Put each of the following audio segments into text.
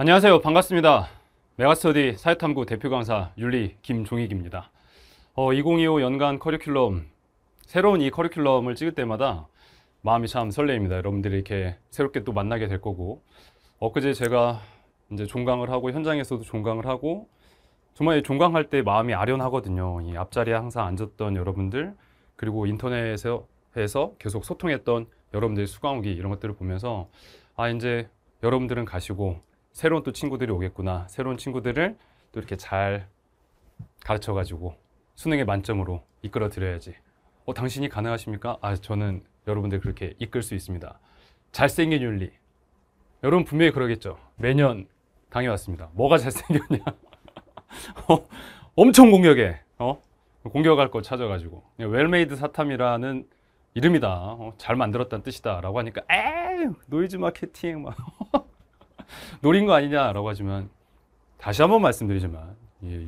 안녕하세요. 반갑습니다. 메가스터디 사회탐구 대표 강사 윤리 김종익입니다. 어, 2025 연간 커리큘럼 새로운 이 커리큘럼을 찍을 때마다 마음이 참 설레입니다. 여러분들이 이렇게 새롭게 또 만나게 될 거고 엊그제 제가 이제 종강을 하고 현장에서도 종강을 하고 정말 종강할 때 마음이 아련하거든요. 이 앞자리에 항상 앉았던 여러분들 그리고 인터넷에서 해서 계속 소통했던 여러분들의 수강기 이런 것들을 보면서 아 이제 여러분들은 가시고 새로운 또 친구들이 오겠구나. 새로운 친구들을 또 이렇게 잘 가르쳐가지고 수능의 만점으로 이끌어 드려야지. 어, 당신이 가능하십니까? 아, 저는 여러분들 그렇게 이끌 수 있습니다. 잘생긴 윤리. 여러분 분명히 그러겠죠. 매년 당해왔습니다. 뭐가 잘생겼냐? 어, 엄청 공격해. 어? 공격할 거 찾아가지고. 웰메이드 사탐이라는 이름이다. 어, 잘 만들었다는 뜻이다. 라고 하니까, 에이! 노이즈 마케팅! 막. 노린 거 아니냐라고 하지만 다시 한 번 말씀드리지만 예,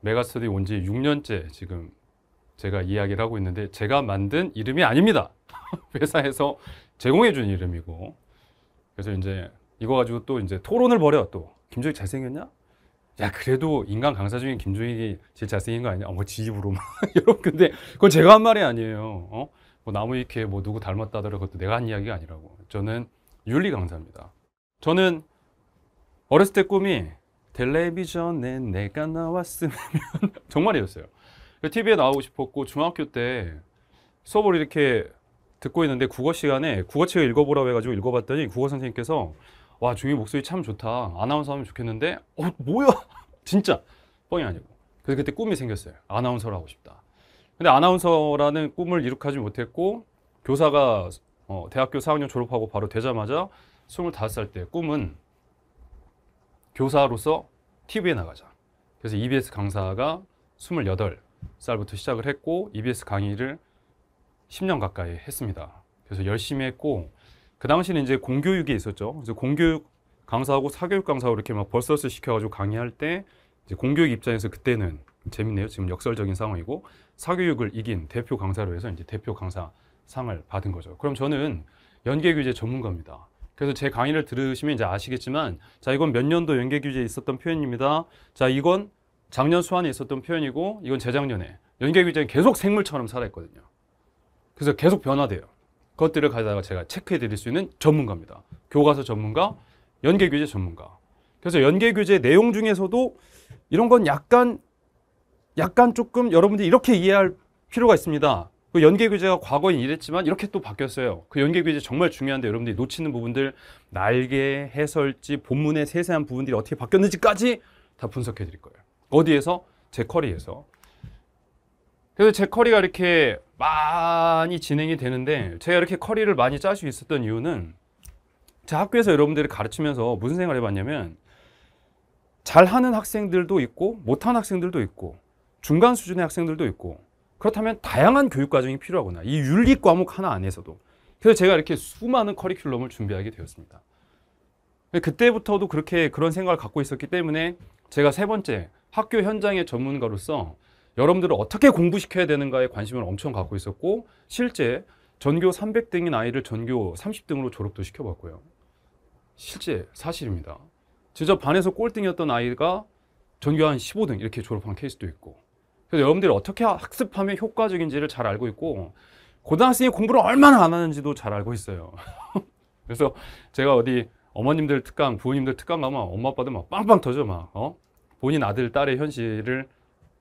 메가스터디 온 지 6년째 지금 제가 이야기를 하고 있는데 제가 만든 이름이 아닙니다. 회사에서 제공해 준 이름이고 그래서 이제 이거 가지고 또 이제 토론을 벌여 또 김조익 잘생겼냐? 야 그래도 인간 강사 중에 김조익이 제일 잘생긴 거 아니냐? 어머 뭐 지입으로 막 여러분 근데 그건 제가 한 말이 아니에요. 어? 뭐 나무 이케 뭐 누구 닮았다더라 그것도 내가 한 이야기가 아니라고 저는 윤리 강사입니다. 저는 어렸을 때 꿈이 텔레비전에 내가 나왔으면 정말이었어요. TV에 나오고 싶었고 중학교 때 수업을 이렇게 듣고 있는데 국어 시간에 국어책을 읽어보라고 해가지고 읽어봤더니 국어 선생님께서 와 중이 목소리 참 좋다 아나운서 하면 좋겠는데 어 뭐야 진짜 뻥이 아니고 그래서 그때 꿈이 생겼어요 아나운서를 하고 싶다 근데 아나운서라는 꿈을 이룩하지 못했고 교사가 어, 대학교 4학년 졸업하고 바로 되자마자 25살 때 꿈은 교사로서 TV에 나가자. 그래서 EBS 강사가 28살부터 시작을 했고 EBS 강의를 10년 가까이 했습니다. 그래서 열심히 했고 그 당시는 이제 공교육이 있었죠. 그래서 공교육 강사하고 사교육 강사하고 이렇게 막 벌써스 시켜가지고 강의할 때 이제 공교육 입장에서 그때는 재밌네요. 지금 역설적인 상황이고 사교육을 이긴 대표 강사로 해서 이제 대표 강사 상을 받은 거죠. 그럼 저는 연계 규제 전문가입니다. 그래서 제 강의를 들으시면 이제 아시겠지만 자 이건 몇 년도 연계 규제에 있었던 표현입니다. 자 이건 작년 수환에 있었던 표현이고 이건 재작년에 연계 규제는 계속 생물처럼 살아있거든요. 그래서 계속 변화돼요. 그것들을 가져다가 제가 체크해 드릴 수 있는 전문가입니다. 교과서 전문가, 연계 규제 전문가. 그래서 연계 규제 내용 중에서도 이런 건 약간 약간 조금 여러분들이 이렇게 이해할 필요가 있습니다. 그 연계 규제가 과거엔 이랬지만 이렇게 또 바뀌었어요. 그 연계 규제 정말 중요한데 여러분들이 놓치는 부분들 날개, 해설지, 본문의 세세한 부분들이 어떻게 바뀌었는지까지 다 분석해 드릴 거예요. 어디에서? 제 커리에서. 그래서 제 커리가 이렇게 많이 진행이 되는데 제가 이렇게 커리를 많이 짤 수 있었던 이유는 제 학교에서 여러분들이 가르치면서 무슨 생각을 해봤냐면 잘하는 학생들도 있고 못하는 학생들도 있고 중간 수준의 학생들도 있고 그렇다면 다양한 교육 과정이 필요하구나. 이 윤리 과목 하나 안에서도. 그래서 제가 이렇게 수많은 커리큘럼을 준비하게 되었습니다. 그때부터도 그렇게 그런 생각을 갖고 있었기 때문에 제가 세 번째 학교 현장의 전문가로서 여러분들을 어떻게 공부시켜야 되는가에 관심을 엄청 갖고 있었고 실제 전교 300등인 아이를 전교 30등으로 졸업도 시켜봤고요. 실제 사실입니다. 진짜 반에서 꼴등이었던 아이가 전교 한 15등 이렇게 졸업한 케이스도 있고 그래서 여러분들이 어떻게 학습하면 효과적인지를 잘 알고 있고 고등학생이 공부를 얼마나 안 하는지도 잘 알고 있어요. 그래서 제가 어디 어머님들 특강, 부모님들 특강 가면 엄마 아빠들 막 빵빵 터져 막 어? 본인 아들 딸의 현실을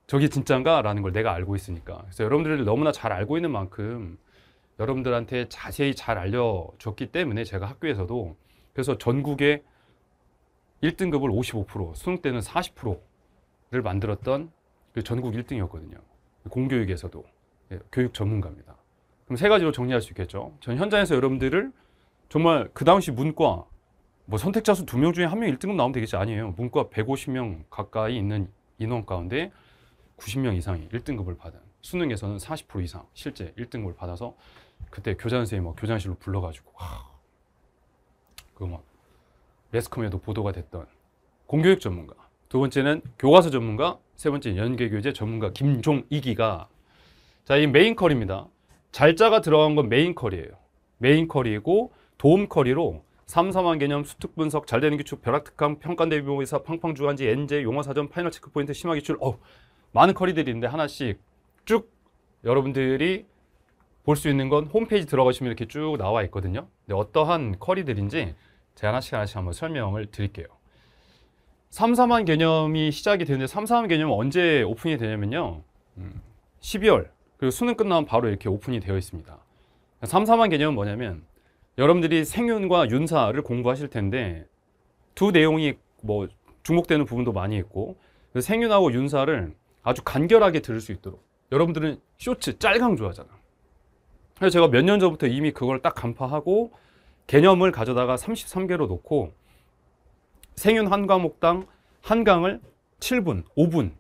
저게 진짠가라는 걸 내가 알고 있으니까. 그래서 여러분들을 너무나 잘 알고 있는 만큼 여러분들한테 자세히 잘 알려줬기 때문에 제가 학교에서도 그래서 전국에 1등급을 55%, 수능 때는 40%를 만들었던 전국 1등이었거든요. 공교육에서도 예, 교육 전문가입니다. 그럼 세 가지로 정리할 수 있겠죠. 전 현장에서 여러분들을 정말 그 당시 문과 뭐 선택자 수 두 명 중에 한 명 1등급 나오면 되겠지 아니에요. 문과 150명 가까이 있는 인원 가운데 90명 이상이 1등급을 받은 수능에서는 40% 이상 실제 1등급을 받아서 그때 교장 선생님 교장실로 불러가지고 그막 매스컴에도 보도가 됐던 공교육 전문가 두 번째는 교과서 전문가 세 번째 연계 교재 전문가 김종이기가 자, 이 메인 커리입니다. 잘자가 들어간 건 메인 커리예요. 메인 커리고 도움 커리로 삼삼한 개념, 수특 분석, 잘 되는 기출, 벼락 특강, 평가 대비 모의사, 팡팡 주간지, 엔제, 용어 사전, 파이널 체크 포인트, 심화 기출. 어, 많은 커리들이 있는데 하나씩 쭉 여러분들이 볼 수 있는 건 홈페이지 들어가시면 이렇게 쭉 나와 있거든요. 근데 어떠한 커리들인지 제가 하나씩 하나씩 한번 설명을 드릴게요. 삼삼한 개념이 시작이 되는데 삼삼한 개념은 언제 오픈이 되냐면요. 12월 음, 그리고 수능 끝나면 바로 이렇게 오픈이 되어 있습니다. 삼삼한 개념은 뭐냐면 여러분들이 생윤과 윤사를 공부하실 텐데 두 내용이 뭐 주목되는 부분도 많이 있고 생윤하고 윤사를 아주 간결하게 들을 수 있도록 여러분들은 쇼츠 짤강 좋아하잖아. 그래서 제가 몇 년 전부터 이미 그걸 딱 간파하고 개념을 가져다가 33개로 놓고 생윤 한과목당 한강을 7분, 5분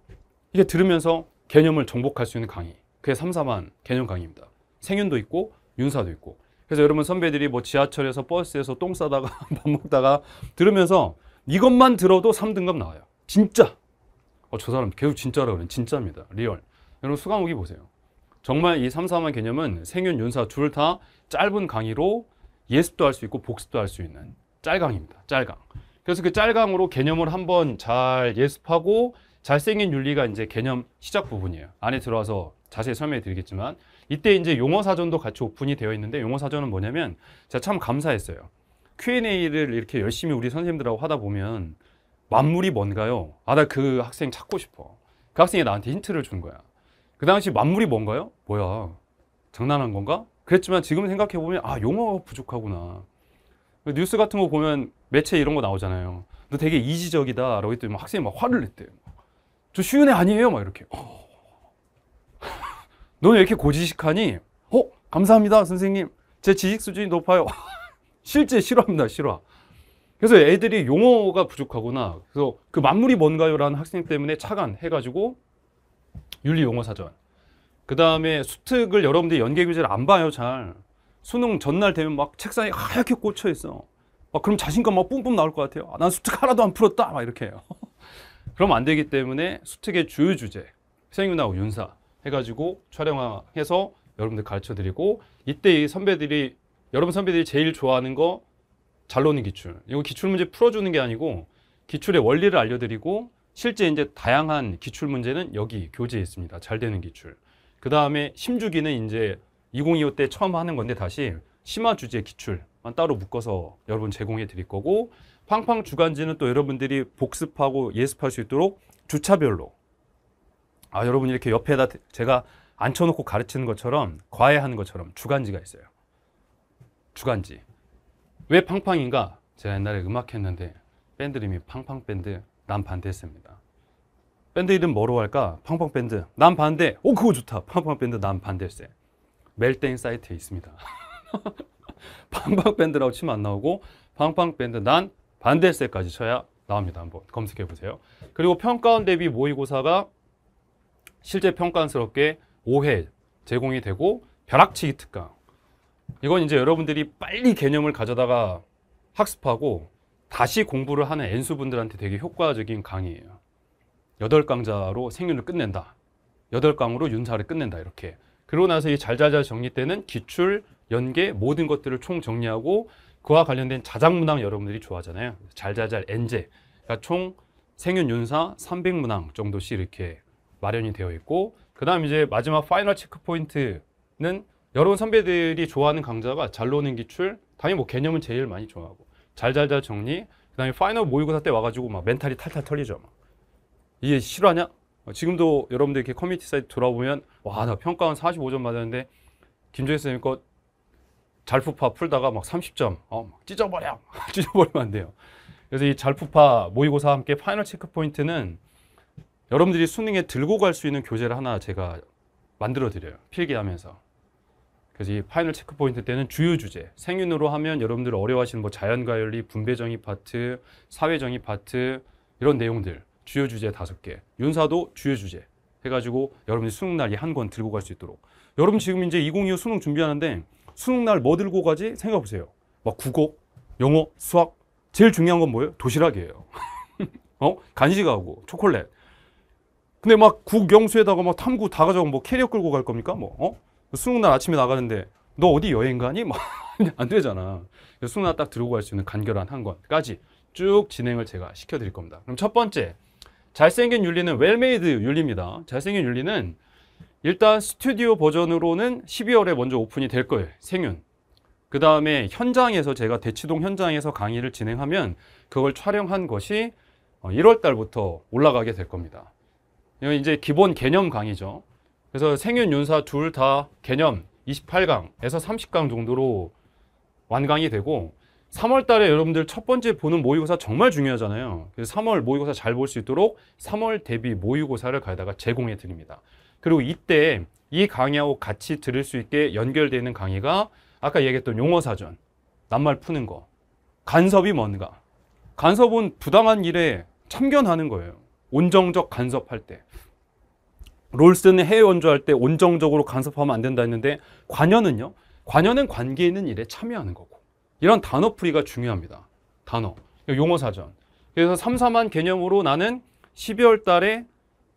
이게 들으면서 개념을 정복할 수 있는 강의 그게 삼삼한 개념 강의입니다. 생윤도 있고 윤사도 있고 그래서 여러분 선배들이 뭐 지하철에서 버스에서 똥 싸다가 밥 먹다가 들으면서 이것만 들어도 3등급 나와요. 진짜. 어, 저 사람 계속 진짜라 그러네. 진짜입니다. 리얼. 여러분 수강후기 보세요. 정말 이 삼삼한 개념은 생윤, 윤사 둘 다 짧은 강의로 예습도 할 수 있고 복습도 할 수 있는 짤강입니다. 짤강. 그래서 그 짤강으로 개념을 한번 잘 예습하고 잘생긴 윤리가 이제 개념 시작 부분이에요. 안에 들어와서 자세히 설명해 드리겠지만 이때 이제 용어 사전도 같이 오픈이 되어 있는데 용어 사전은 뭐냐면 제가 참 감사했어요. Q&A를 이렇게 열심히 우리 선생님들하고 하다 보면 만물이 뭔가요? 아, 나 그 학생 찾고 싶어. 그 학생이 나한테 힌트를 준 거야. 그 당시 만물이 뭔가요? 뭐야. 장난한 건가? 그랬지만 지금 생각해보면 아, 용어가 부족하구나. 그 뉴스 같은 거 보면 매체 이런 거 나오잖아요. 너 되게 이지적이다. 라고 했더니 막 학생이 막 화를 냈대요. 저 쉬운 애 아니에요. 막 이렇게. 너는 어. 왜 이렇게 고지식하니? 어? 감사합니다. 선생님. 제 지식 수준이 높아요. 실제 싫어합니다. 싫어. 그래서 애들이 용어가 부족하구나 그래서 그 만물이 뭔가요라는 학생 때문에 차관 해가지고 윤리 용어 사전 그 다음에 수특을 여러분들이 연계 교재를 안 봐요 잘 수능 전날 되면 막 책상에 하얗게 꽂혀 있어. 막 그럼 자신감 막 뿜뿜 나올 것 같아요. 아, 난 수특 하나도 안 풀었다. 막 이렇게 해요. 그럼 안 되기 때문에 수특의 주요 주제, 생윤하고 윤사 해가지고 촬영해서 여러분들 가르쳐 드리고 이때 이 선배들이 여러분 선배들이 제일 좋아하는 거 잘노는 기출. 이거 기출 문제 풀어주는 게 아니고 기출의 원리를 알려드리고 실제 이제 다양한 기출 문제는 여기 교재에 있습니다. 잘 되는 기출. 그 다음에 심주기는 이제 2025때 처음 하는 건데 다시 심화 주제 기출만 따로 묶어서 여러분 제공해 드릴 거고 팡팡 주간지는 또 여러분들이 복습하고 예습할 수 있도록 주차별로 아 여러분 이렇게 옆에다 제가 앉혀놓고 가르치는 것처럼 과외하는 것처럼 주간지가 있어요. 주간지 왜 팡팡인가? 제가 옛날에 음악했는데 밴드 이름이 팡팡밴드 난 반대했습니다. 밴드 이름 뭐로 할까? 팡팡밴드 난 반대. 오 그거 좋다. 팡팡밴드 난 반대했어요. 멜땡 사이트에 있습니다. 방방밴드라고 치면 안 나오고 방방밴드 난 반대세까지 쳐야 나옵니다. 한번 검색해 보세요. 그리고 평가원 대비 모의고사가 실제 평가원스럽게 5회 제공이 되고 벼락치기 특강 이건 이제 여러분들이 빨리 개념을 가져다가 학습하고 다시 공부를 하는 엔수분들한테 되게 효과적인 강의예요. 8강자로 생윤을 끝낸다. 8강으로 윤사를 끝낸다. 이렇게 그러고 나서 이 잘잘잘 정리 때는 기출, 연계 모든 것들을 총 정리하고 그와 관련된 자작문항 여러분들이 좋아하잖아요. 잘잘잘 엔제. 그러니까 총 생윤 윤사 300문항 정도씩 이렇게 마련이 되어 있고 그다음 이제 마지막 파이널 체크 포인트는 여러분 선배들이 좋아하는 강좌가 잘 노는 기출, 당연히 뭐 개념은 제일 많이 좋아하고 잘잘잘 정리, 그다음에 파이널 모의고사 때 와가지고 막 멘탈이 탈탈 털리죠. 막. 이게 싫어하냐? 어, 지금도 여러분들 이렇게 커뮤니티 사이트 돌아보면 와 나 평가원 45점 받았는데 김종희 선생님 거 잘푸파 풀다가 막 30점 어, 막 찢어버려 찢어버리면 안 돼요 그래서 이 잘푸파 모의고사와 함께 파이널 체크포인트는 여러분들이 수능에 들고 갈 수 있는 교재를 하나 제가 만들어 드려요 필기하면서 그래서 이 파이널 체크포인트 때는 주요 주제 생윤으로 하면 여러분들 어려워하시는 뭐 자연과열리 분배정의 파트 사회정의 파트 이런 내용들 주요 주제 다섯 개, 윤사도 주요 주제 해가지고 여러분이 수능 날이 한 권 들고 갈 수 있도록. 여러분 지금 이제 2025 수능 준비하는데 수능 날 뭐 들고 가지 생각해 보세요. 막 뭐 국어, 영어, 수학 제일 중요한 건 뭐예요? 도시락이에요. 어? 간식하고 초콜렛 근데 막 국영수에다가 막 탐구 다 가져가고 뭐 캐리어 끌고 갈 겁니까? 뭐 어? 수능 날 아침에 나가는데 너 어디 여행 가니? 막안 뭐 되잖아. 수능 날 딱 들고 갈 수 있는 간결한 한 권까지 쭉 진행을 제가 시켜드릴 겁니다. 그럼 첫 번째 잘생긴 윤리는 웰메이드 윤리입니다. 잘생긴 윤리는 일단 스튜디오 버전으로는 12월에 먼저 오픈이 될 거예요. 생윤. 그 다음에 현장에서 제가 대치동 현장에서 강의를 진행하면 그걸 촬영한 것이 1월 어, 달부터 올라가게 될 겁니다. 이제 기본 개념 강의죠. 그래서 생윤, 윤사 둘 다 개념 28강에서 30강 정도로 완강이 되고 3월 달에 여러분들 첫 번째 보는 모의고사 정말 중요하잖아요. 그래서 3월 모의고사 잘 볼 수 있도록 3월 대비 모의고사를 가다가 제공해 드립니다. 그리고 이때 이 강의하고 같이 들을 수 있게 연결되는 어있 강의가 아까 얘기했던 용어사전, 낱말 푸는 거, 간섭이 뭔가. 간섭은 부당한 일에 참견하는 거예요. 온정적 간섭할 때. 롤스는 해외 원조할 때 온정적으로 간섭하면 안 된다 했는데 관여는요? 관여는 관계 있는 일에 참여하는 거고. 이런 단어풀이가 중요합니다. 단어, 용어사전. 그래서 3, 4만 개념으로 나는 12월 달에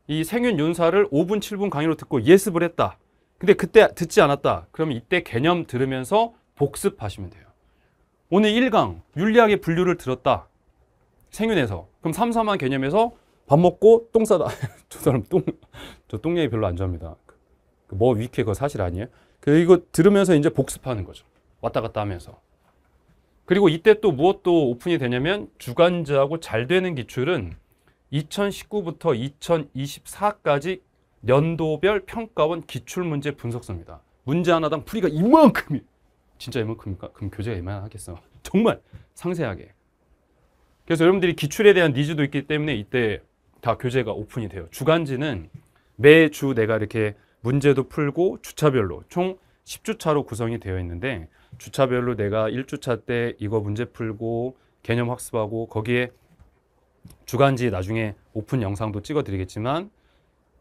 이 생윤 윤사를 5분, 7분 강의로 듣고 예습을 했다. 근데 그때 듣지 않았다. 그러면 이때 개념 들으면서 복습하시면 돼요. 오늘 1강 윤리학의 분류를 들었다. 생윤에서. 그럼 3, 4만 개념에서 밥 먹고 똥 싸다. 저 사람 똥, 저 똥 얘기 별로 안 좋아합니다. 그 뭐 위키 그거 사실 아니에요. 그 이거 들으면서 이제 복습하는 거죠. 왔다 갔다 하면서. 그리고 이때 또 무엇도 오픈이 되냐면 주간지하고잘 되는 기출은 2019부터 2024까지 연도별 평가원 기출문제 분석서입니다. 문제 하나당 풀이가 이만큼이 진짜 이만큼입니까? 그럼 교재가 이만하겠어. 정말 상세하게. 그래서 여러분들이 기출에 대한 니즈도 있기 때문에 이때 다 교재가 오픈이 돼요. 주간지는 매주 내가 이렇게 문제도 풀고 주차별로 총 10주차로 구성이 되어 있는데 주차별로 내가 1주차때 이거 문제 풀고 개념 학습하고 거기에 주간지 나중에 오픈 영상도 찍어 드리겠지만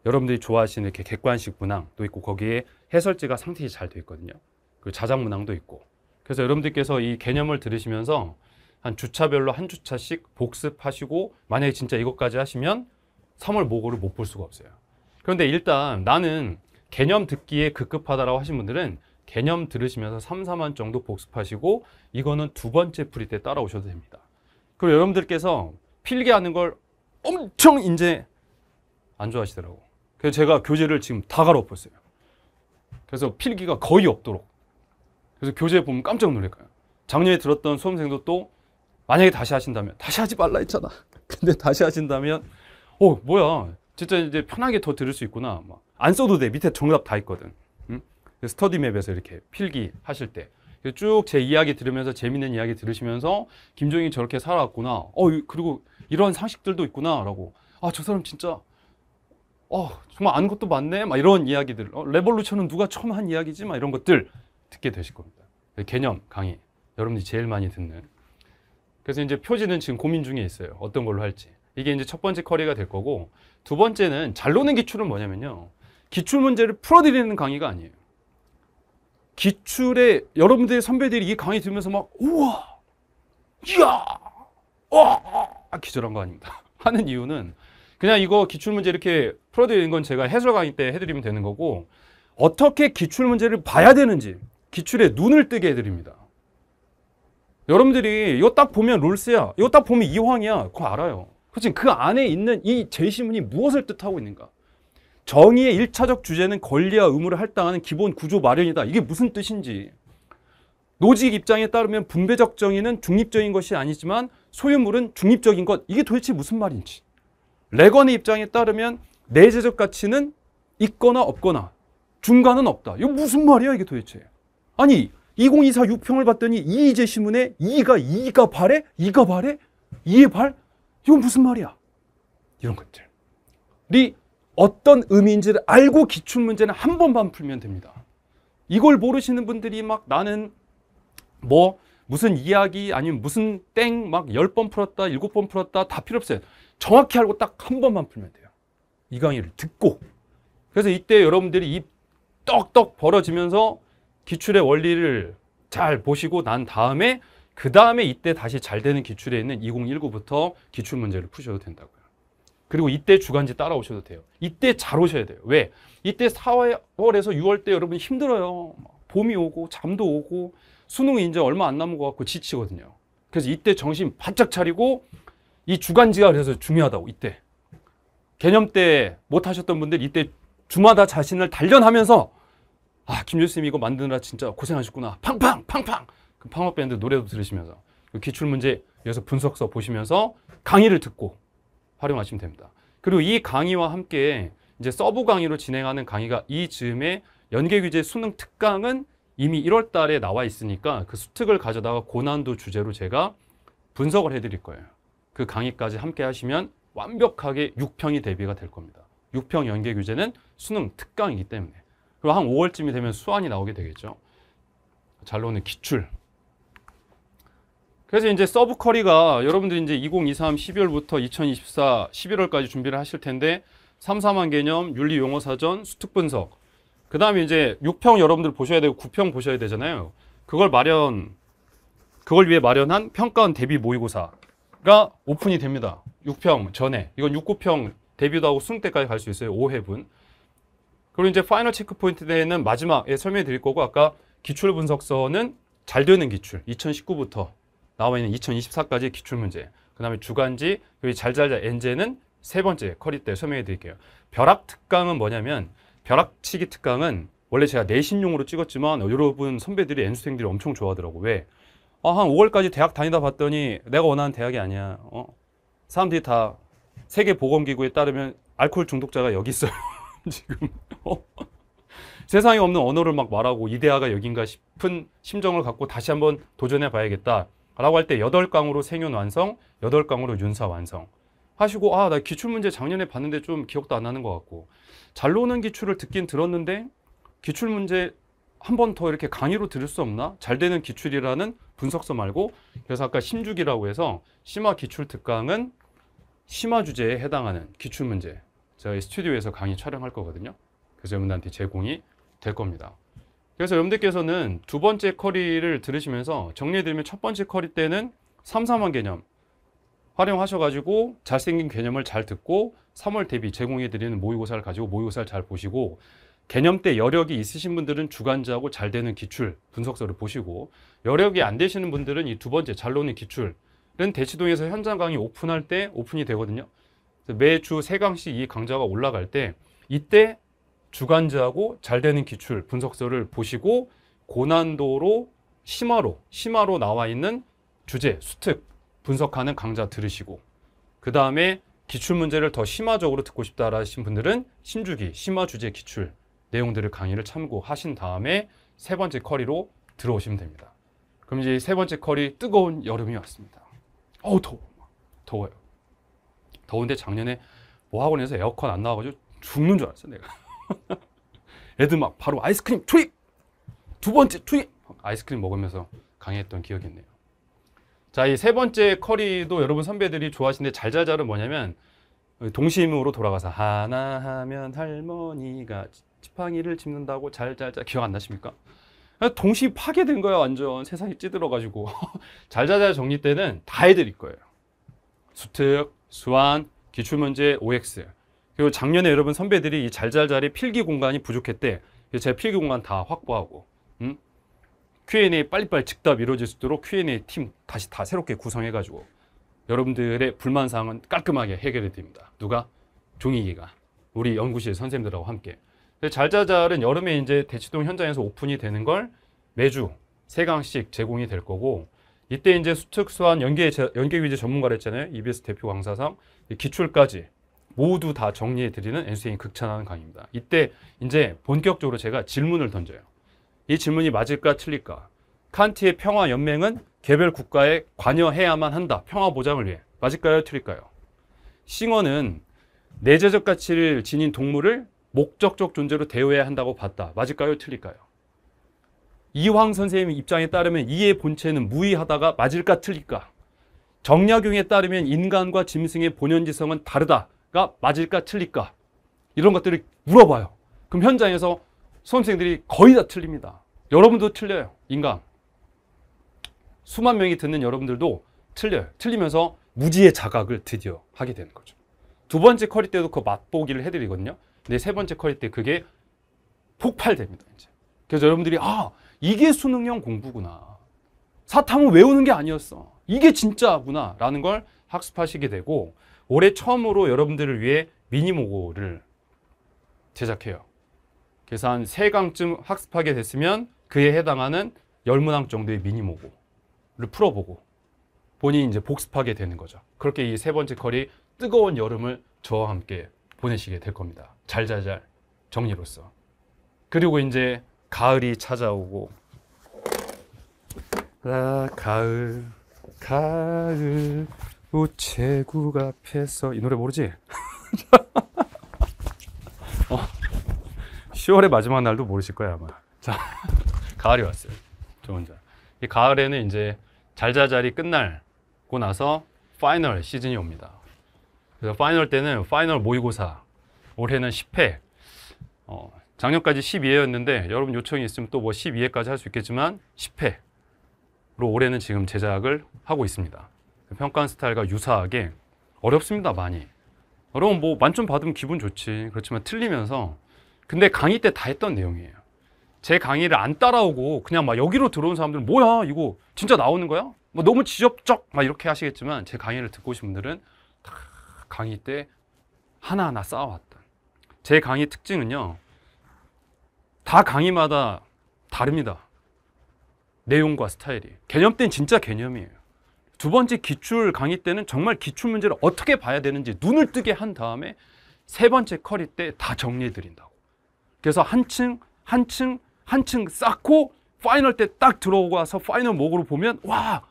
여러분들이 좋아하시는 이렇게 객관식 문항도 있고 거기에 해설지가 상태가잘 되어 있거든요. 그 자작 문항도 있고. 그래서 여러분들께서 이 개념을 들으시면서 한 주차별로 한 주차씩 복습하시고 만약에 진짜 이것까지 하시면 3월 모고를 못 볼 수가 없어요. 그런데 일단 나는 개념 듣기에 급급하다라고 하신 분들은 개념 들으시면서 3, 4만 정도 복습하시고 이거는 두 번째 풀이 때 따라오셔도 됩니다. 그리고 여러분들께서 필기하는 걸 엄청 이제 안 좋아하시더라고. 그래서 제가 교재를 지금 다 갈아엎었어요. 그래서 필기가 거의 없도록. 그래서 교재 보면 깜짝 놀랄 거예요. 작년에 들었던 수험생도 또 만약에 다시 하신다면 다시 하지 말라 했잖아. 근데 다시 하신다면 어 뭐야 진짜 이제 편하게 더 들을 수 있구나. 안 써도 돼 밑에 정답 다 있거든. 그 스터디맵에서 이렇게 필기 하실 때 쭉 제 이야기 들으면서 재밌는 이야기 들으시면서 김종인이 저렇게 살아왔구나. 어 그리고 이런 상식들도 있구나라고. 아 저 사람 진짜 어 정말 아는 것도 많네. 막 이런 이야기들. 어, 레볼루션은 누가 처음 한 이야기지? 막 이런 것들 듣게 되실 겁니다. 그 개념 강의 여러분들이 제일 많이 듣는. 그래서 이제 표지는 지금 고민 중에 있어요. 어떤 걸로 할지. 이게 이제 첫 번째 커리가 될 거고 두 번째는 잘 노는 기출은 뭐냐면요. 기출 문제를 풀어드리는 강의가 아니에요. 기출에 여러분들의 선배들이 이 강의 들으면서 막 우와 이야 와 아, 기절한 거 아닙니다 하는 이유는 그냥 이거 기출문제 이렇게 풀어드리는 건 제가 해설 강의 때 해드리면 되는 거고 어떻게 기출문제를 봐야 되는지 기출에 눈을 뜨게 해드립니다 여러분들이 이거 딱 보면 롤스야 이거 딱 보면 이황이야 그거 알아요 그렇지 그 안에 있는 이 제시문이 무엇을 뜻하고 있는가 정의의 일차적 주제는 권리와 의무를 할당하는 기본 구조 마련이다. 이게 무슨 뜻인지. 노직 입장에 따르면 분배적 정의는 중립적인 것이 아니지만 소유물은 중립적인 것. 이게 도대체 무슨 말인지. 레건의 입장에 따르면 내재적 가치는 있거나 없거나 중간은 없다. 이거 무슨 말이야 이게 도대체. 아니 2024 6평을 봤더니 이의제 시문에 이가 이가 발해 이가 발해 이의 발? 이거 무슨 말이야? 이런 것들 어떤 의미인지를 알고 기출 문제는 한 번만 풀면 됩니다. 이걸 모르시는 분들이 막 나는 뭐 무슨 이야기 아니면 무슨 땡 막 열 번 풀었다 일곱 번 풀었다 다 필요 없어요. 정확히 알고 딱 한 번만 풀면 돼요. 이 강의를 듣고 그래서 이때 여러분들이 입 떡떡 벌어지면서 기출의 원리를 잘 보시고 난 다음에 그 다음에 이때 다시 잘 되는 기출에 있는 2019부터 기출 문제를 푸셔도 된다고요. 그리고 이때 주간지 따라오셔도 돼요. 이때 잘 오셔야 돼요. 왜? 이때 4월에서 6월 때 여러분 힘들어요. 봄이 오고 잠도 오고 수능이 이제 얼마 안 남은 것 같고 지치거든요. 그래서 이때 정신 바짝 차리고 이 주간지가 그래서 중요하다고 이때 개념 때 못 하셨던 분들 이때 주마다 자신을 단련하면서 아 김교수님 이거 만드느라 진짜 고생하셨구나 팡팡 팡팡 그 팡업밴드 노래도 들으시면서 그 기출문제 여기서 분석서 보시면서 강의를 듣고 활용하시면 됩니다. 그리고 이 강의와 함께 이제 서브 강의로 진행하는 강의가 이 즈음에 연계 규제 수능 특강은 이미 1월 달에 나와 있으니까 그 수특을 가져다가 고난도 주제로 제가 분석을 해드릴 거예요. 그 강의까지 함께 하시면 완벽하게 6평이 대비가 될 겁니다. 6평 연계 규제는 수능 특강이기 때문에. 그리고 한 5월쯤이 되면 수환이 나오게 되겠죠. 잘 나오는 기출. 그래서 이제 서브 커리가 여러분들이 이제 2023 12월부터 2024 11월까지 준비를 하실 텐데 삼삼한 개념, 윤리 용어 사전, 수특 분석. 그다음에 이제 6평 여러분들 보셔야 되고 9평 보셔야 되잖아요. 그걸 마련 그걸 위해 마련한 평가원 대비 모의고사가 오픈이 됩니다. 6평 전에. 이건 6, 9평 데뷔도 하고 수능 때까지 갈 수 있어요. 5회분. 그리고 이제 파이널 체크 포인트 대회는 마지막에 설명해 드릴 거고 아까 기출 분석서는 잘 되는 기출 2019부터 나와 있는 2024까지 기출문제, 그 다음에 주간지, 그리고 잘잘자 엔제는 세 번째 커리 때 설명해 드릴게요. 벼락 특강은 뭐냐면 벼락치기 특강은 원래 제가 내신용으로 찍었지만 여러분 선배들이 엔수생들이 엄청 좋아하더라고. 왜? 어, 한 5월까지 대학 다니다 봤더니 내가 원하는 대학이 아니야. 어? 사람들이 다 세계보건기구에 따르면 알코올 중독자가 여기 있어요. 지금. 어? 세상에 없는 언어를 막 말하고 이데아가 여긴가 싶은 심정을 갖고 다시 한번 도전해 봐야겠다. 라고 할 때 8강으로 생윤 완성, 8강으로 윤사 완성 하시고 아 나 기출문제 작년에 봤는데 좀 기억도 안 나는 것 같고 잘 노는 기출을 듣긴 들었는데 기출문제 한 번 더 이렇게 강의로 들을 수 없나? 잘 되는 기출이라는 분석서 말고 그래서 아까 심주기라고 해서 심화 기출 특강은 심화 주제에 해당하는 기출문제 저희 스튜디오에서 강의 촬영할 거거든요. 그래서 여러분들한테 제공이 될 겁니다. 그래서 염대께서는두 번째 커리를 들으시면서 정리해드리면 첫 번째 커리 때는 삼삼한 개념 활용하셔가지고 잘생긴 개념을 잘 듣고 3월 대비 제공해드리는 모의고사를 가지고 모의고사를 잘 보시고 개념 때 여력이 있으신 분들은 주간자하고 잘 되는 기출 분석서를 보시고 여력이 안 되시는 분들은 이 두 번째 잘 노는 기출은 대치동에서 현장 강의 오픈할 때 오픈이 되거든요. 매주 세강씩이 강좌가 올라갈 때 이때 주간지하고 잘 되는 기출 분석서를 보시고 고난도로 심화로 심화로 나와 있는 주제 수특 분석하는 강좌 들으시고 그 다음에 기출 문제를 더 심화적으로 듣고 싶다라신 분들은 심주기 심화 주제 기출 내용들을 강의를 참고하신 다음에 세 번째 커리로 들어오시면 됩니다. 그럼 이제 세 번째 커리 뜨거운 여름이 왔습니다. 어우 더워 더워요. 더운데 작년에 뭐 학원에서 에어컨 안 나와가지고 죽는 줄 알았어 내가. 애들 막 바로 아이스크림 투입! 두 번째 투입! 아이스크림 먹으면서 강의했던 기억이 있네요. 자, 이 세 번째 커리도 여러분 선배들이 좋아하시는데 잘잘잘은 뭐냐면 동심으로 돌아가서 하나 하면 할머니가 지팡이를 짚는다고 잘잘잘 기억 안 나십니까? 동시 파괴된 거야 완전 세상이 찌들어가지고 잘잘잘 정리 때는 다 해드릴 거예요 수특, 수완, 기출문제, OX 그리고 작년에 여러분 선배들이 이 잘잘잘이 필기 공간이 부족했대. 제 필기 공간 다 확보하고 응? 음? Q&A 빨리빨리 즉답 이루어질 수 있도록 Q&A 팀 다시 다 새롭게 구성해가지고 여러분들의 불만 사항은 깔끔하게 해결해 드립니다. 누가? 종이기가 우리 연구실 선생님들하고 함께. 잘자잘은 여름에 이제 대치동 현장에서 오픈이 되는 걸 매주 세 강씩 제공이 될 거고 이때 이제 수특수한 연계 연계 위제 전문가랬잖아요. EBS 대표 강사상 기출까지 모두 다 정리해 드리는 엔수행이 극찬하는 강의입니다. 이때 이제 본격적으로 제가 질문을 던져요. 이 질문이 맞을까 틀릴까? 칸트의 평화 연맹은 개별 국가에 관여해야만 한다. 평화 보장을 위해. 맞을까요? 틀릴까요? 싱어는 내재적 가치를 지닌 동물을 목적적 존재로 대우해야 한다고 봤다. 맞을까요? 틀릴까요? 이황 선생님 입장에 따르면 이의 본체는 무의하다가 맞을까? 틀릴까? 정약용에 따르면 인간과 짐승의 본연지성은 다르다. 가 맞을까 틀릴까 이런 것들을 물어봐요. 그럼 현장에서 수험생들이 거의 다 틀립니다. 여러분도 틀려요. 인강. 수만 명이 듣는 여러분들도 틀려요. 틀리면서 무지의 자각을 드디어 하게 되는 거죠. 두 번째 커리 때도 그 맛보기를 해드리거든요. 근데 세 번째 커리 때 그게 폭발됩니다. 이제. 그래서 여러분들이 아 이게 수능형 공부구나. 사탐은 외우는 게 아니었어. 이게 진짜구나 라는 걸 학습하시게 되고 올해 처음으로 여러분들을 위해 미니모고를 제작해요. 그래서 한 3강쯤 학습하게 됐으면 그에 해당하는 10문항 정도의 미니모고를 풀어보고 본인이 이제 복습하게 되는 거죠. 그렇게 이 세 번째 컬이 뜨거운 여름을 저와 함께 보내시게 될 겁니다. 잘잘잘 정리로서. 그리고 이제 가을이 찾아오고 아, 가을 가을 우체국 앞에서 이 노래 모르지? 10월의 어. 마지막 날도 모르실 거야 아마. 자, 가을이 왔어요. 저 혼자. 이 가을에는 이제 잘자잘이 끝날고 나서 파이널 시즌이 옵니다. 그래서 파이널 때는 파이널 모의고사. 올해는 10회. 어, 작년까지 12회였는데 여러분 요청이 있으면 또 뭐 12회까지 할 수 있겠지만 10회로 올해는 지금 제작을 하고 있습니다. 평가한 스타일과 유사하게 어렵습니다 많이 여러분 뭐 만점 받으면 기분 좋지 그렇지만 틀리면서 근데 강의 때 다 했던 내용이에요 제 강의를 안 따라오고 그냥 막 여기로 들어온 사람들은 뭐야 이거 진짜 나오는 거야? 뭐 너무 지엽적 막 이렇게 하시겠지만 제 강의를 듣고 오신 분들은 다 강의 때 하나하나 쌓아왔던 제 강의 특징은요 다 강의마다 다릅니다 내용과 스타일이 개념 땐 진짜 개념이에요 두 번째 기출 강의 때는 정말 기출 문제를 어떻게 봐야 되는지 눈을 뜨게 한 다음에 세 번째 커리 때 다 정리해 드린다고. 그래서 한층 한층 한 층 쌓고 파이널 때 딱들어가서 파이널 목으로 보면 와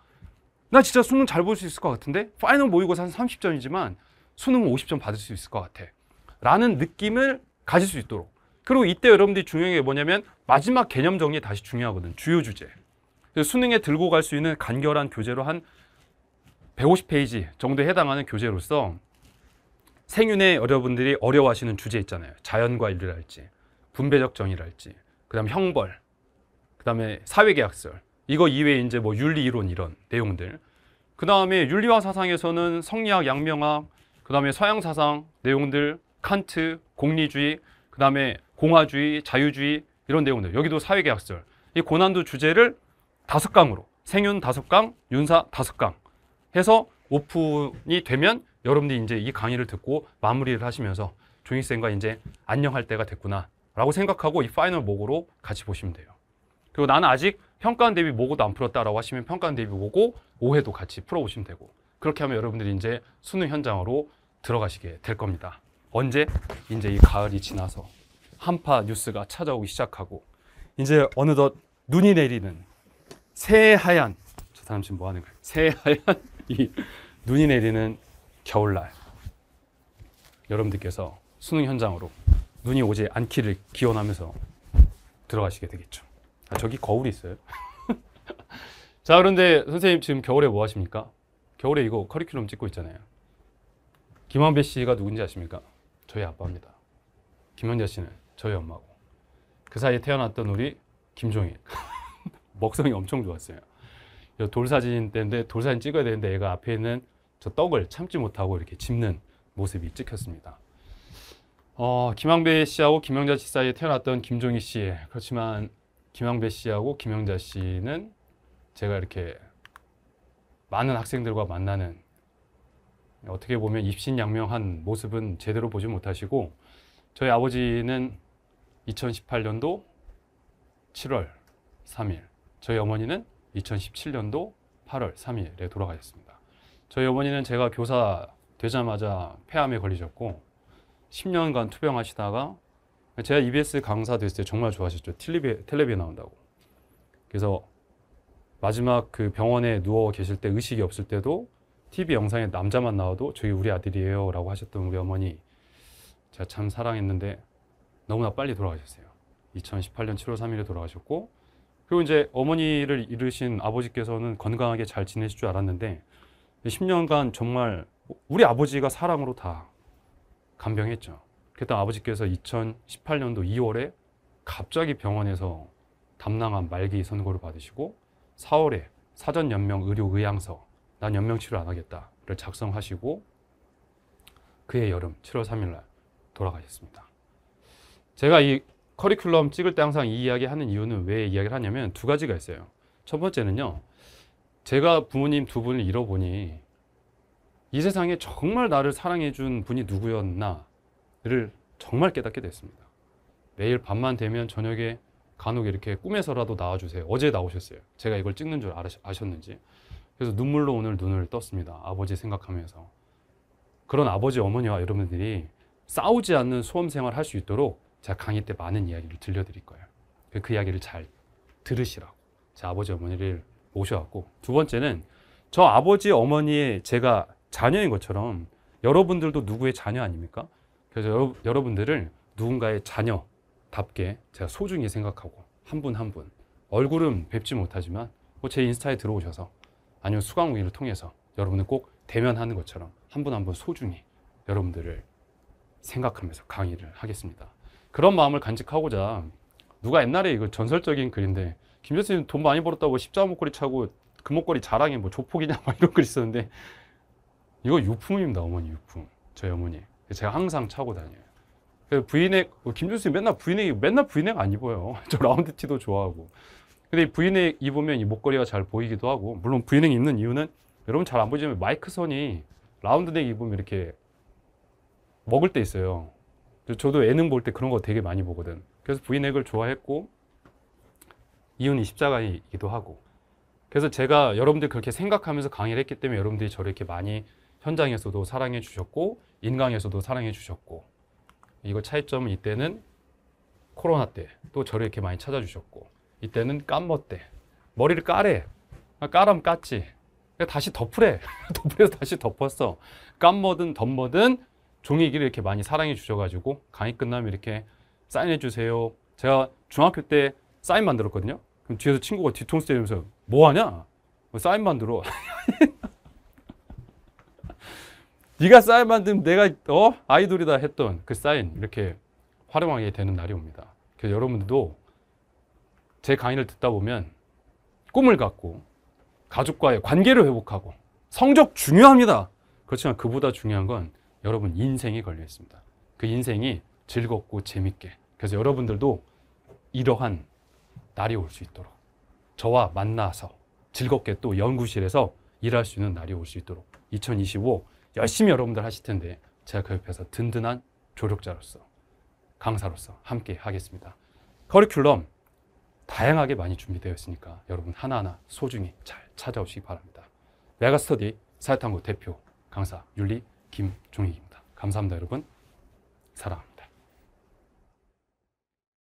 나 진짜 수능 잘 볼 수 있을 것 같은데 파이널 모의고사 한 30점이지만 수능은 50점 받을 수 있을 것 같아 라는 느낌을 가질 수 있도록 그리고 이때 여러분들이 중요한 게 뭐냐면 마지막 개념 정리 다시 중요하거든 주요 주제 수능에 들고 갈 수 있는 간결한 교재로 한 150페이지 정도에 해당하는 교재로서 생윤의 여러분들이 어려워하시는 주제 있잖아요. 자연과 인류랄지, 분배적 정의랄지, 그 다음 에 형벌, 그 다음에 사회계약설, 이거 이외에 이제 뭐 윤리이론 이런 내용들, 그 다음에 윤리와 사상에서는 성리학, 양명학, 그 다음에 서양 사상 내용들, 칸트, 공리주의, 그 다음에 공화주의, 자유주의 이런 내용들, 여기도 사회계약설, 이 고난도 주제를 다섯 강으로 생윤 다섯 강, 윤사 다섯 강 해서 오픈이 되면 여러분들이 이제 이 강의를 듣고 마무리를 하시면서 종이쌤과 이제 안녕할 때가 됐구나 라고 생각하고 이 파이널 모고로 같이 보시면 돼요. 그리고 나는 아직 평가원 대비 모고도 안 풀었다라고 하시면 평가원 대비 모고 5회도 같이 풀어보시면 되고 그렇게 하면 여러분들이 이제 수능 현장으로 들어가시게 될 겁니다. 언제? 이제 이 가을이 지나서 한파 뉴스가 찾아오기 시작하고 이제 어느덧 눈이 내리는 새하얀 저 사람 지금 뭐 하는 거예요? 새하얀 이 눈이 내리는 겨울날 여러분들께서 수능 현장으로 눈이 오지 않기를 기원하면서 들어가시게 되겠죠. 아, 저기 거울이 있어요. 자 그런데 선생님 지금 겨울에 뭐 하십니까? 겨울에 이거 커리큘럼 찍고 있잖아요. 김한배 씨가 누군지 아십니까? 저희 아빠입니다. 김현자 씨는 저희 엄마고 그 사이에 태어났던 우리 김종일 먹성이 엄청 좋았어요. 돌사진 때인데 돌사진 찍어야 되는데 얘가 앞에 있는 저 떡을 참지 못하고 이렇게 집는 모습이 찍혔습니다. 어, 김항배 씨하고 김영자 씨 사이에 태어났던 김종희 씨. 그렇지만 김항배 씨하고 김영자 씨는 제가 이렇게 많은 학생들과 만나는 어떻게 보면 입신양명한 모습은 제대로 보지 못하시고 저희 아버지는 2018년도 7월 3일 저희 어머니는 2017년도 8월 3일에 돌아가셨습니다. 저희 어머니는 제가 교사 되자마자 폐암에 걸리셨고 10년간 투병하시다가 제가 EBS 강사 됐을 때 정말 좋아하셨죠. 텔레비, 텔레비에 나온다고. 그래서 마지막 그 병원에 누워 계실 때 의식이 없을 때도 TV 영상에 남자만 나와도 저희 우리 아들이에요 라고 하셨던 우리 어머니 제가 참 사랑했는데 너무나 빨리 돌아가셨어요. 2018년 7월 3일에 돌아가셨고 그리고 이제 어머니를 잃으신 아버지께서는 건강하게 잘 지내실 줄 알았는데 10년간 정말 우리 아버지가 사랑으로 다 간병했죠. 그랬던 아버지께서 2018년도 2월에 갑자기 병원에서 담낭암 말기 선고를 받으시고 4월에 사전연명 의료의향서 난 연명치료 안 하겠다를 작성하시고 그해 여름 7월 3일날 돌아가셨습니다. 제가 이 커리큘럼 찍을 때 항상 이 이야기 하는 이유는 왜 이야기를 하냐면 두 가지가 있어요. 첫 번째는요. 제가 부모님 두 분을 잃어보니 이 세상에 정말 나를 사랑해 준 분이 누구였나를 정말 깨닫게 됐습니다. 매일 밤만 되면 저녁에 간혹 이렇게 꿈에서라도 나와주세요. 어제 나오셨어요. 제가 이걸 찍는 줄 아셨는지. 그래서 눈물로 오늘 눈을 떴습니다. 아버지 생각하면서. 그런 아버지 어머니와 여러분들이 싸우지 않는 수험 생활 할 수 있도록 제가 강의 때 많은 이야기를 들려드릴 거예요. 그, 그 이야기를 잘 들으시라고 제 아버지 어머니를 모셔왔고 두 번째는 저 아버지 어머니의 제가 자녀인 것처럼 여러분들도 누구의 자녀 아닙니까? 그래서 여러, 여러분들을 누군가의 자녀답게 제가 소중히 생각하고 한 분 한 분 얼굴은 뵙지 못하지만 뭐 제 인스타에 들어오셔서 아니면 수강 후기를 통해서 여러분을 꼭 대면하는 것처럼 한 분 한 분 소중히 여러분들을 생각하면서 강의를 하겠습니다. 그런 마음을 간직하고자 누가 옛날에 이거 전설적인 글인데 김 교수님 돈 많이 벌었다고 십자 목걸이 차고 그목걸이 자랑에 뭐 조폭이냐 막 이런 글 있었는데 이거 유품입니다 어머니 유품 저희 어머니 제가 항상 차고 다녀요 그래서 부인의 어, 김 교수님 맨날 부인에게 맨날 브이넥 안 입어요 저 라운드 티도 좋아하고 근데 부인넥 입으면 이 목걸이가 잘 보이기도 하고 물론 부인넥 입는 이유는 여러분 잘 안 보이지만 마이크 선이 라운드넥 입으면 이렇게 먹을 때 있어요 저도 예능 볼 때 그런 거 되게 많이 보거든. 그래서 부인넥을 좋아했고 이윤이 십자가이기도 하고. 그래서 제가 여러분들 그렇게 생각하면서 강의를 했기 때문에 여러분들이 저를 이렇게 많이 현장에서도 사랑해 주셨고 인강에서도 사랑해 주셨고 이거 차이점은 이때는 코로나 때 또 저를 이렇게 많이 찾아주셨고 이때는 깜머 때 머리를 까래 아, 까람 깠지 그러니까 다시 덮으래 덮으래서 다시 덮었어 깜머든 덤머든 종이기를 이렇게 많이 사랑해 주셔가지고 강의 끝나면 이렇게 사인해 주세요. 제가 중학교 때 사인 만들었거든요. 그럼 뒤에서 친구가 뒤통수 때리면서 뭐 하냐? 사인 만들어. 네가 사인 만들면 내가 어 아이돌이다 했던 그 사인 이렇게 활용하게 되는 날이 옵니다. 그래서 여러분들도 제 강의를 듣다 보면 꿈을 갖고 가족과의 관계를 회복하고 성적 중요합니다. 그렇지만 그보다 중요한 건 여러분 인생이 걸려 있습니다. 그 인생이 즐겁고 재밌게. 그래서 여러분들도 이러한 날이 올 수 있도록 저와 만나서 즐겁게 또 연구실에서 일할 수 있는 날이 올 수 있도록 2025 열심히 여러분들 하실 텐데 제가 그 옆에서 든든한 조력자로서 강사로서 함께 하겠습니다. 커리큘럼 다양하게 많이 준비되어 있으니까 여러분 하나하나 소중히 잘 찾아오시기 바랍니다. 메가스터디 사회탐구 대표 강사 윤리 김종익입니다. 감사합니다, 여러분. 사랑.